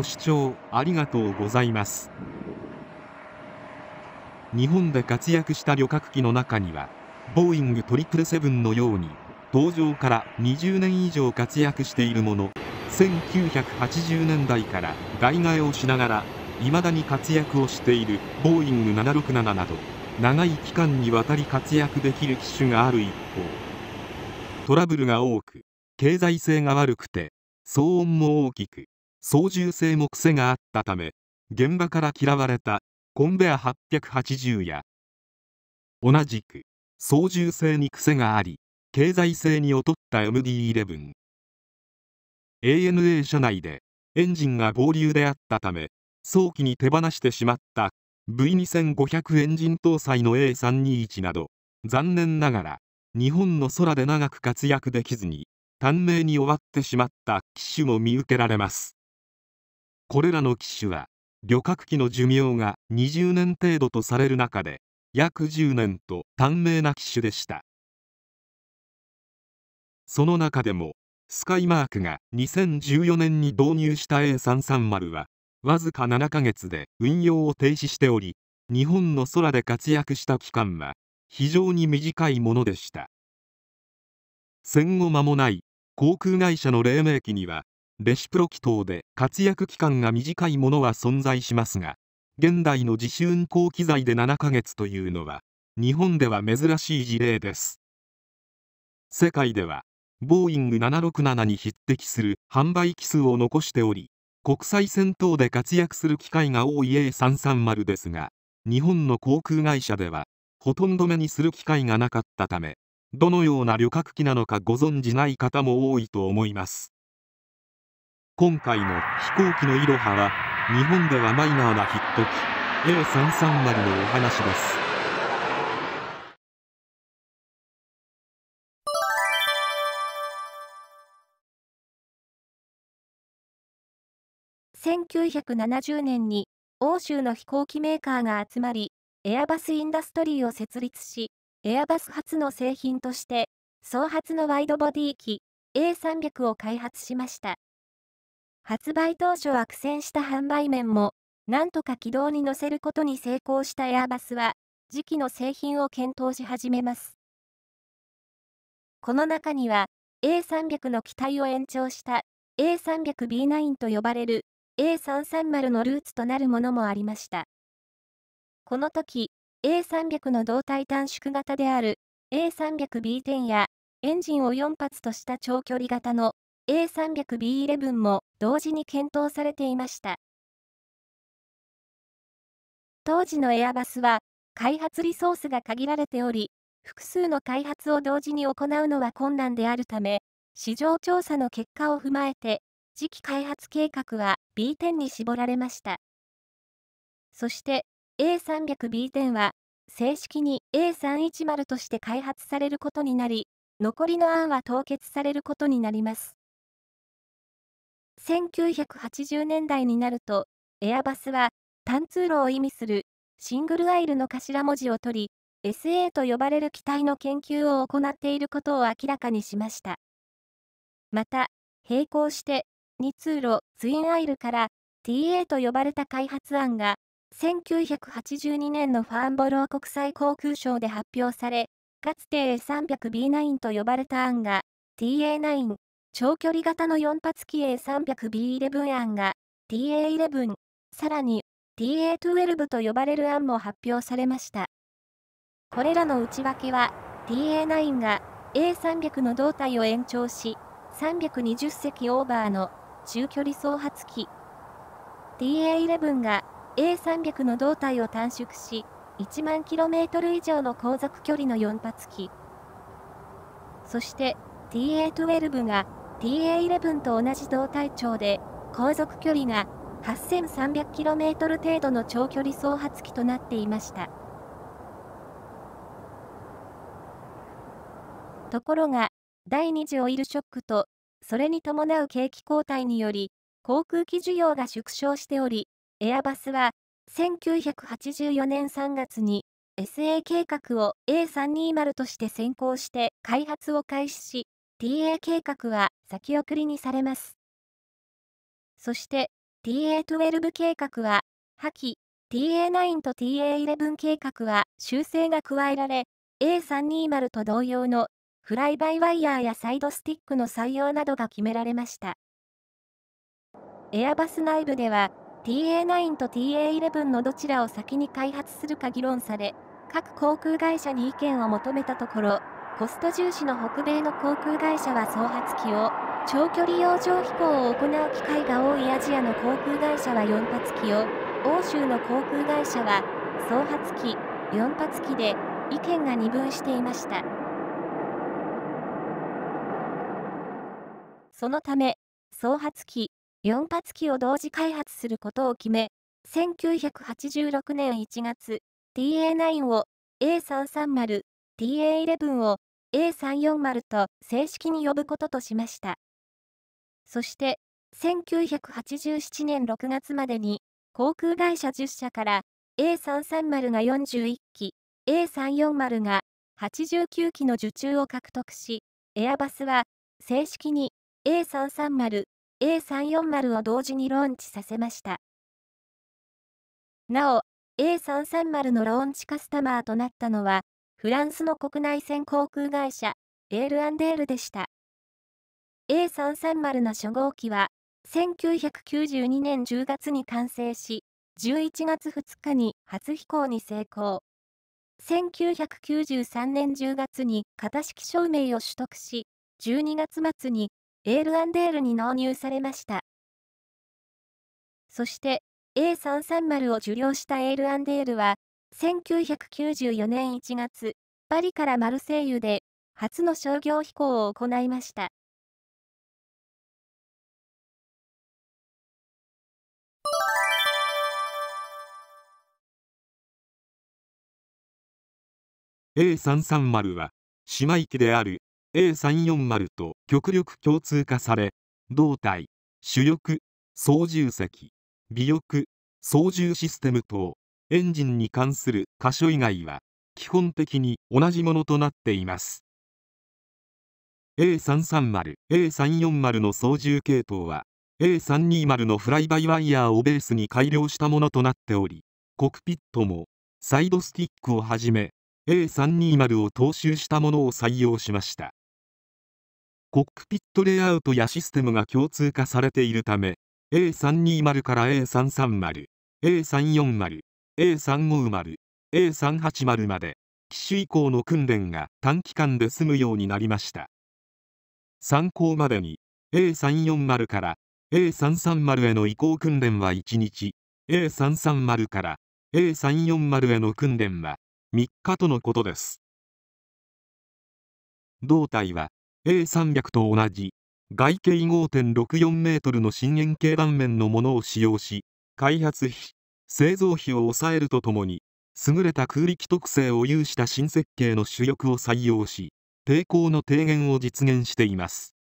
ご視聴ありがとうございます。日本で活躍した旅客機の中には、ボーイング777のように、登場から20年以上活躍しているもの、1980年代から代替えをしながら、未だに活躍をしているボーイング767など、長い期間にわたり活躍できる機種がある一方、トラブルが多く、経済性が悪くて、騒音も大きく、操縦性も癖があったため現場から嫌われたコンベア880や同じく操縦性に癖があり経済性に劣った MD11 ANA 社内でエンジンが合流であったため早期に手放してしまった V2500 エンジン搭載の A321 など残念ながら日本の空で長く活躍できずに短命に終わってしまった機種も見受けられますこれらの機種は旅客機の寿命が20年程度とされる中で約10年と短命な機種でしたその中でもスカイマークが2014年に導入した A330 はわずか7ヶ月で運用を停止しており日本の空で活躍した期間は非常に短いものでした戦後間もない航空会社の黎明期にはレシプロキ等で活躍期間が短いものは存在しますが現代の自主運行機材で7ヶ月というのは日本では珍しい事例です世界ではボーイング767に匹敵する販売機数を残しており国際戦等で活躍する機会が多い A330 ですが日本の航空会社ではほとんど目にする機会がなかったためどのような旅客機なのかご存じない方も多いと思います今回の飛行機のいろはは日本ではマイナーなヒット機 A330 のお話です1970年に欧州の飛行機メーカーが集まり、エアバスインダストリーを設立し、エアバス初の製品として、総発のワイドボディ機 A300 を開発しました。発売当初は苦戦した販売面も、なんとか軌道に乗せることに成功したエアバスは、次期の製品を検討し始めます。この中には、A300 の機体を延長した A300B9 と呼ばれる A330 のルーツとなるものもありました。この時、A300 の胴体短縮型である A300B10 やエンジンを4発とした長距離型の A300B11 も同時に検討されていました。当時のエアバスは、開発リソースが限られており、複数の開発を同時に行うのは困難であるため、市場調査の結果を踏まえて、次期開発計画は B10 に絞られました。そして A300B10 は正式に A310 として開発されることになり、残りの案は凍結されることになります。1980年代になると、エアバスは単通路を意味するシングルアイルの頭文字を取り、SA と呼ばれる機体の研究を行っていることを明らかにしました。また、並行して2通路ツインアイルから TA と呼ばれた開発案が、1982年のファーンボロー国際航空ショーで発表され、かつて A300B9 と呼ばれた案が TA9 長距離型の4発機 A300B11 案が TA11、さらに TA12 と呼ばれる案も発表されました。これらの内訳は TA9 が A300 の胴体を延長し320隻オーバーの中距離総発機 TA11 が A300 の胴体を短縮し1万 km 以上の航続距離の4発機そして TA12 が TA11 と同じ胴体長で、航続距離が 8300km 程度の長距離走発機となっていました。ところが、第2次オイルショックと、それに伴う景気後退により、航空機需要が縮小しており、エアバスは、1984年3月に SA 計画を A320 として先行して開発を開始し、TA 計画は先送りにされます。そして TA12 計画は破棄、TA9 と TA11 計画は修正が加えられ、A320 と同様のフライバイワイヤーやサイドスティックの採用などが決められました。エアバス内部では TA9 と TA11 のどちらを先に開発するか議論され、各航空会社に意見を求めたところ、コスト重視の北米の航空会社は創発機を、長距離洋上飛行を行う機会が多いアジアの航空会社は4発機を、欧州の航空会社は、創発機、4発機で、意見が二分していました。そのため、創発機、4発機を同時開発することを決め、1986年1月、TA9 を A330、TA11 を A340 と正式に呼ぶこととしました。そして、1987年6月までに、航空会社10社から A330 が41機、A340 が89機の受注を獲得し、エアバスは正式に A330、A340 を同時にローンチさせました。なお、A330 のローンチカスタマーとなったのは、フランスの国内線航空会社、エールアンデールでした。A330 の初号機は、1992年10月に完成し、11月2日に初飛行に成功。1993年10月に型式証明を取得し、12月末にエールアンデールに納入されました。そして、A330 を受領したエールアンデールは、1994年1月、パリからマルセイユで、初の商業飛行を行いました。A330 は、姉妹機である A340 と極力共通化され、胴体、主翼、操縦席、尾翼操縦システム等エンジンに関する箇所以外は基本的に同じものとなっています A330、A340 の操縦系統は A320 のフライバイワイヤーをベースに改良したものとなっておりコクピットもサイドスティックをはじめ A320 を踏襲したものを採用しましたコックピットレイアウトやシステムが共通化されているため A320 から A330、A340、A350、A380 まで機種以降の訓練が短期間で済むようになりました参考までに A340 から A330 への移行訓練は1日 A330 から A340 への訓練は3日とのことです胴体は A300 と同じ外径5.64メートルの深円形断面のものを使用し開発費製造費を抑えるとともに優れた空力特性を有した新設計の主力を採用し抵抗の低減を実現しています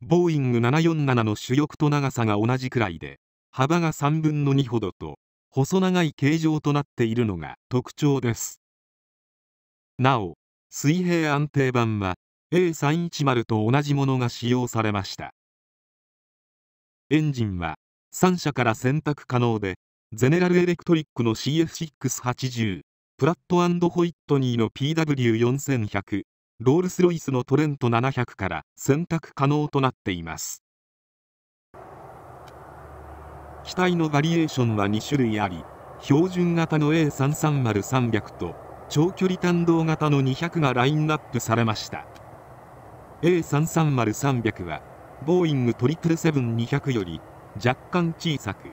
ボーイング747の主力と長さが同じくらいで幅が3分の2ほどと細長い形状となっているのが特徴ですなお水平安定板は A310 と同じものが使用されましたエンジンは3社から選択可能でゼネラルエレクトリックの CF680 プラットホイットニーの PW4100 ロールスロイスのトレント700から選択可能となっています機体のバリエーションは2種類あり標準型の A330-300 と長距離単動型の200がラインナップされました A330-300 は、ボーイング777-200より若干小さく、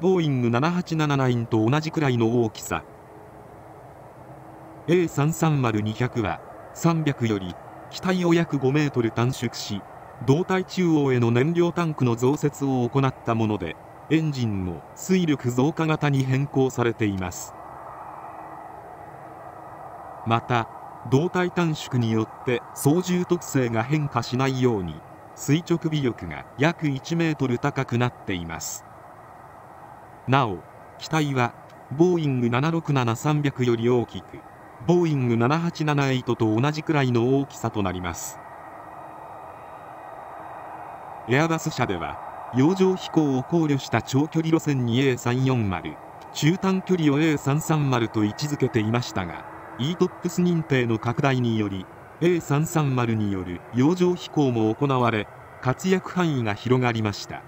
ボーイング7879と同じくらいの大きさ。A330-200 は、300より機体を約5メートル短縮し、胴体中央への燃料タンクの増設を行ったもので、エンジンも水力増加型に変更されています。また、胴体短縮によって操縦特性が変化しないように垂直尾翼が約1メートル高くなっていますなお機体はボーイング767300より大きくボーイング7878と同じくらいの大きさとなりますエアバス社では洋上飛行を考慮した長距離路線に A340 中短距離を A330 と位置づけていましたが ETOPS 認定の拡大により A330 による洋上飛行も行われ活躍範囲が広がりました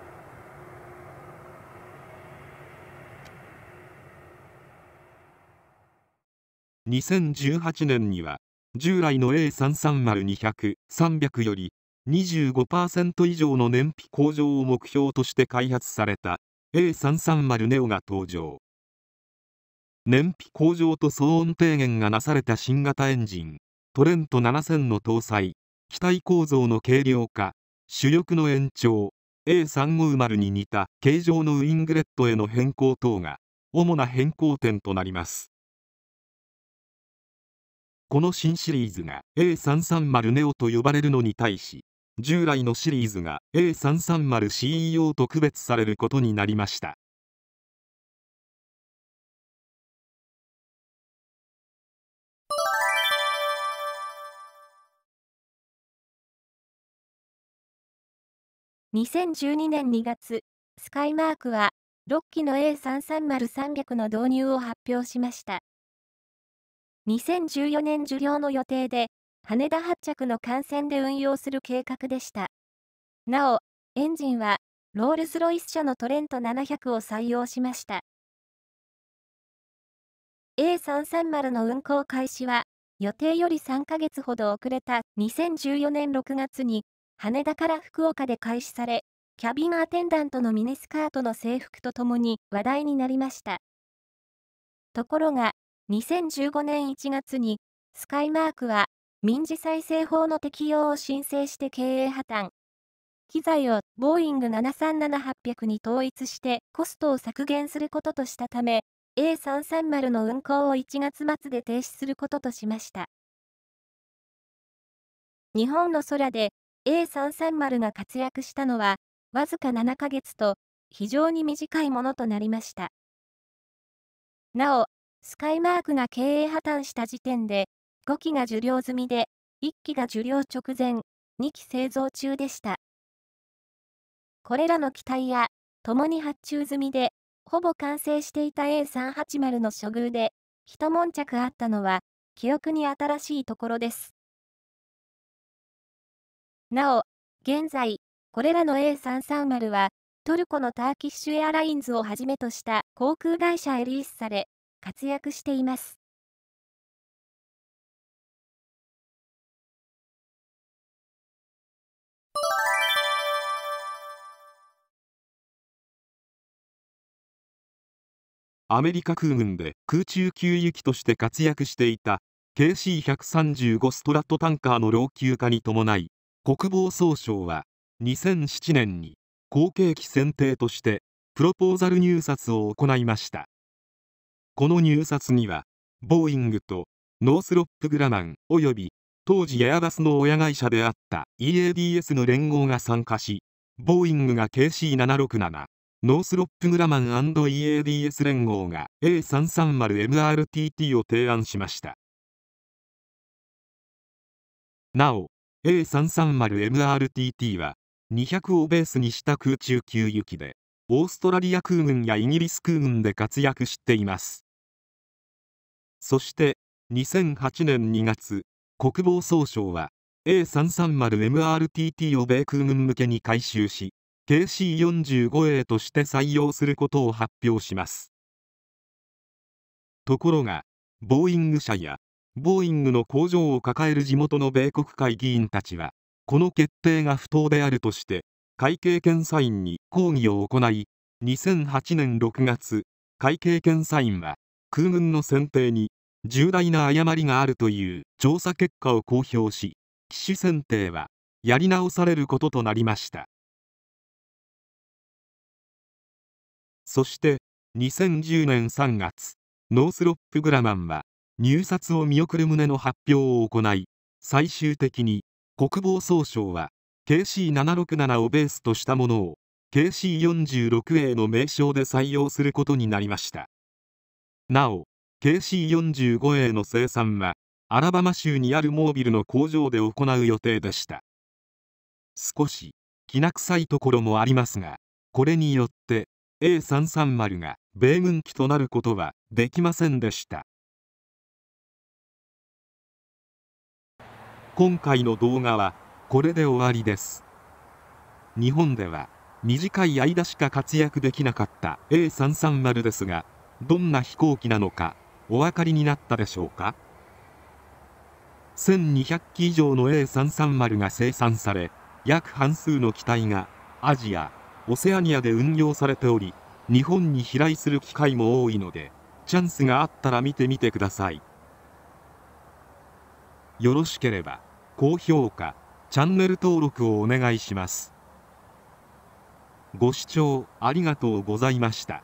2018年には従来の A330200-300 より25%以上の燃費向上を目標として開発された A330 ネオが登場燃費向上と騒音低減がなされた新型エンジントレント7000の搭載機体構造の軽量化主力の延長 A350 に似た形状のウィングレットへの変更等が主な変更点となりますこの新シリーズが A330 ネオと呼ばれるのに対し従来のシリーズが A330CEO と区別されることになりました2012年2月、スカイマークは、6機の A330-300 の導入を発表しました。2014年受領の予定で、羽田発着の幹線で運用する計画でした。なお、エンジンは、ロールスロイス社のトレント700を採用しました。A330 の運行開始は、予定より3ヶ月ほど遅れた2014年6月に、羽田から福岡で開始され、キャビンアテンダントのミニスカートの制服とともに話題になりました。ところが、2015年1月に、スカイマークは、民事再生法の適用を申請して経営破綻。機材をボーイング737-800に統一してコストを削減することとしたため、A330 の運航を1月末で停止することとしました。日本の空で A330 が活躍したのは、わずか7ヶ月と、非常に短いものとなりました。なお、スカイマークが経営破綻した時点で、5機が受領済みで、1機が受領直前、2機製造中でした。これらの機体や、共に発注済みで、ほぼ完成していた A380 の処遇で、一悶着あったのは、記憶に新しいところです。なお、現在、これらの A330 は、トルコのターキッシュエアラインズをはじめとした航空会社へリースされ、活躍しています。アメリカ空軍で空中給油機として活躍していた KC-135 ストラットタンカーの老朽化に伴い国防総省は2007年に後継機選定としてプロポーザル入札を行いましたこの入札にはボーイングとノースロップ・グラマン及び当時エアバスの親会社であった EADS の連合が参加しボーイングが KC767 ノースロップ・グラマン &EADS 連合が A330MRTT を提案しましたなお A330MRTT は200をベースにした空中給油機でオーストラリア空軍やイギリス空軍で活躍していますそして2008年2月国防総省は A330MRTT を米空軍向けに改修し KC45A として採用することを発表しますところがボーイング社やボーイングの工場を抱える地元の米国会議員たちはこの決定が不当であるとして会計検査院に抗議を行い2008年6月会計検査院は空軍の選定に重大な誤りがあるという調査結果を公表し機種選定はやり直されることとなりましたそして2010年3月ノースロップ・グラマンは入札を見送る旨の発表を行い最終的に国防総省は KC767 をベースとしたものを KC46A の名称で採用することになりましたなお KC45A の生産はアラバマ州にあるモービルの工場で行う予定でした少しきな臭いところもありますがこれによって A330 が米軍機となることはできませんでした今回の動画はこれで終わりです日本では短い間しか活躍できなかった A330 ですがどんな飛行機なのかお分かりになったでしょうか1200機以上の A330 が生産され約半数の機体がアジアオセアニアで運用されており日本に飛来する機会も多いのでチャンスがあったら見てみてくださいよろしければ高評価チャンネル登録をお願いしますご視聴ありがとうございました